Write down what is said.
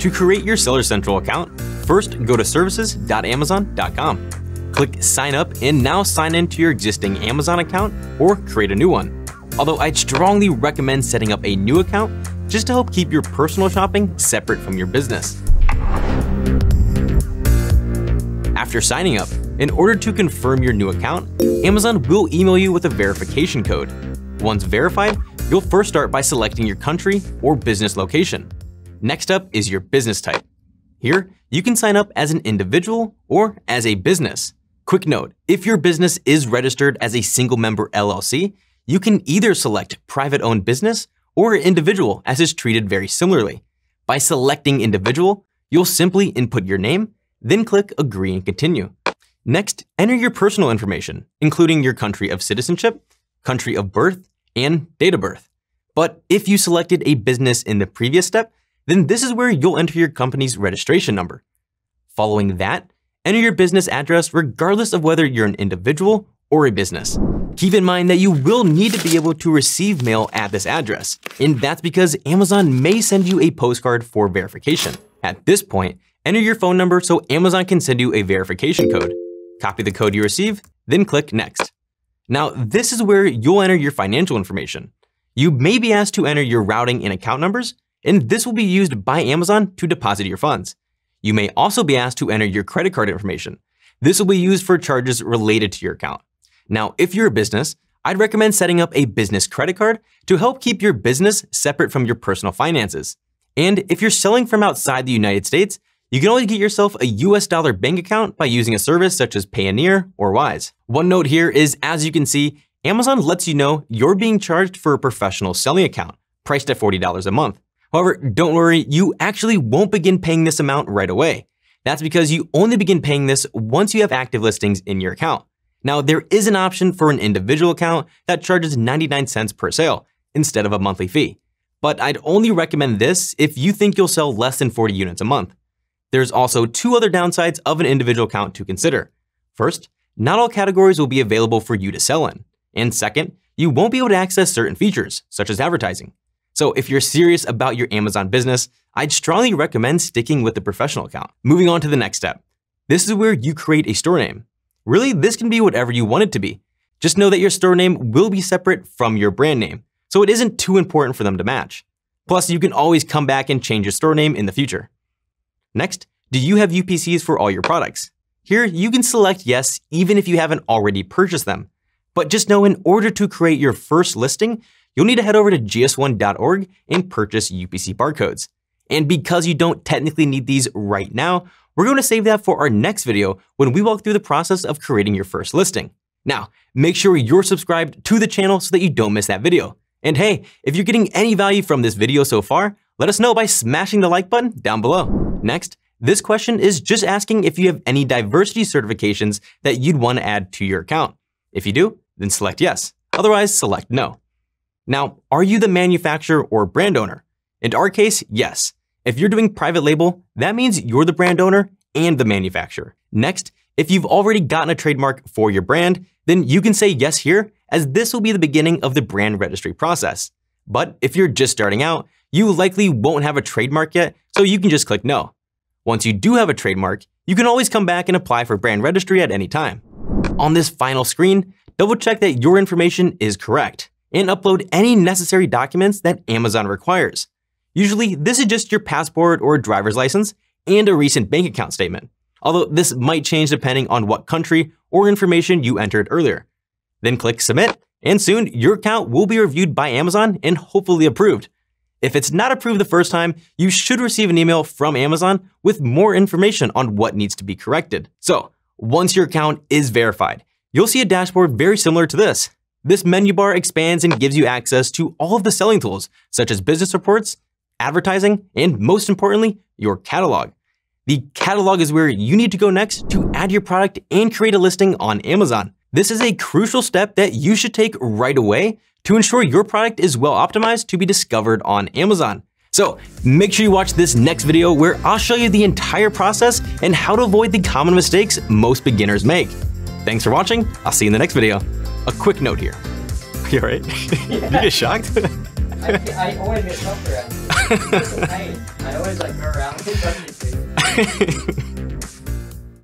To create your Seller Central account, first go to services.amazon.com. Click sign up and now sign into your existing Amazon account or create a new one. Although I'd strongly recommend setting up a new account just to help keep your personal shopping separate from your business. After signing up, in order to confirm your new account, Amazon will email you with a verification code. Once verified, you'll first start by selecting your country or business location. Next up is your business type. Here, you can sign up as an individual or as a business. Quick note, if your business is registered as a single member LLC, you can either select private owned business or individual as is treated very similarly. By selecting individual, you'll simply input your name, then click agree and continue. Next, enter your personal information, including your country of citizenship, country of birth, and date of birth. But if you selected a business in the previous step, then this is where you'll enter your company's registration number. Following that, enter your business address regardless of whether you're an individual or a business. Keep in mind that you will need to be able to receive mail at this address, and that's because Amazon may send you a postcard for verification. At this point, enter your phone number so Amazon can send you a verification code. Copy the code you receive, then click Next. Now, this is where you'll enter your financial information. You may be asked to enter your routing and account numbers, and this will be used by Amazon to deposit your funds. You may also be asked to enter your credit card information. This will be used for charges related to your account. Now, if you're a business, I'd recommend setting up a business credit card to help keep your business separate from your personal finances. And if you're selling from outside the United States, you can always get yourself a US dollar bank account by using a service such as Payoneer or Wise. One note here is, as you can see, Amazon lets you know you're being charged for a professional selling account, priced at $40 a month. However, don't worry, you actually won't begin paying this amount right away. That's because you only begin paying this once you have active listings in your account. Now, there is an option for an individual account that charges 99 cents per sale instead of a monthly fee. But I'd only recommend this if you think you'll sell less than 40 units a month. There's also two other downsides of an individual account to consider. First, not all categories will be available for you to sell in. And second, you won't be able to access certain features, such as advertising. So if you're serious about your Amazon business, I'd strongly recommend sticking with the professional account. Moving on to the next step. This is where you create a store name. Really, this can be whatever you want it to be. Just know that your store name will be separate from your brand name, so it isn't too important for them to match. Plus, you can always come back and change your store name in the future. Next, do you have UPCs for all your products? Here, you can select yes even if you haven't already purchased them. But just know in order to create your first listing, you'll need to head over to gs1.org and purchase UPC barcodes. And because you don't technically need these right now, we're going to save that for our next video when we walk through the process of creating your first listing. Now, make sure you're subscribed to the channel so that you don't miss that video. And hey, if you're getting any value from this video so far, let us know by smashing the like button down below. Next, this question is just asking if you have any diversity certifications that you'd want to add to your account. If you do, then select yes. Otherwise, select no. Now, are you the manufacturer or brand owner? In our case, yes. If you're doing private label, that means you're the brand owner and the manufacturer. Next, if you've already gotten a trademark for your brand, then you can say yes here, as this will be the beginning of the brand registry process. But if you're just starting out, you likely won't have a trademark yet, so you can just click no. Once you do have a trademark, you can always come back and apply for brand registry at any time. On this final screen, double check that your information is correct and upload any necessary documents that Amazon requires. Usually, this is just your passport or driver's license and a recent bank account statement, although this might change depending on what country or information you entered earlier. Then click Submit, and soon your account will be reviewed by Amazon and hopefully approved. If it's not approved the first time, you should receive an email from Amazon with more information on what needs to be corrected. So, once your account is verified, you'll see a dashboard very similar to this. This menu bar expands and gives you access to all of the selling tools, such as business reports, advertising, and most importantly, your catalog. The catalog is where you need to go next to add your product and create a listing on Amazon. This is a crucial step that you should take right away to ensure your product is well optimized to be discovered on Amazon. So make sure you watch this next video where I'll show you the entire process and how to avoid the common mistakes most beginners make. Thanks for watching. I'll see you in the next video. A quick note here. You alright? Yeah. you get shocked? I, I, always get shocked around. I always like go around.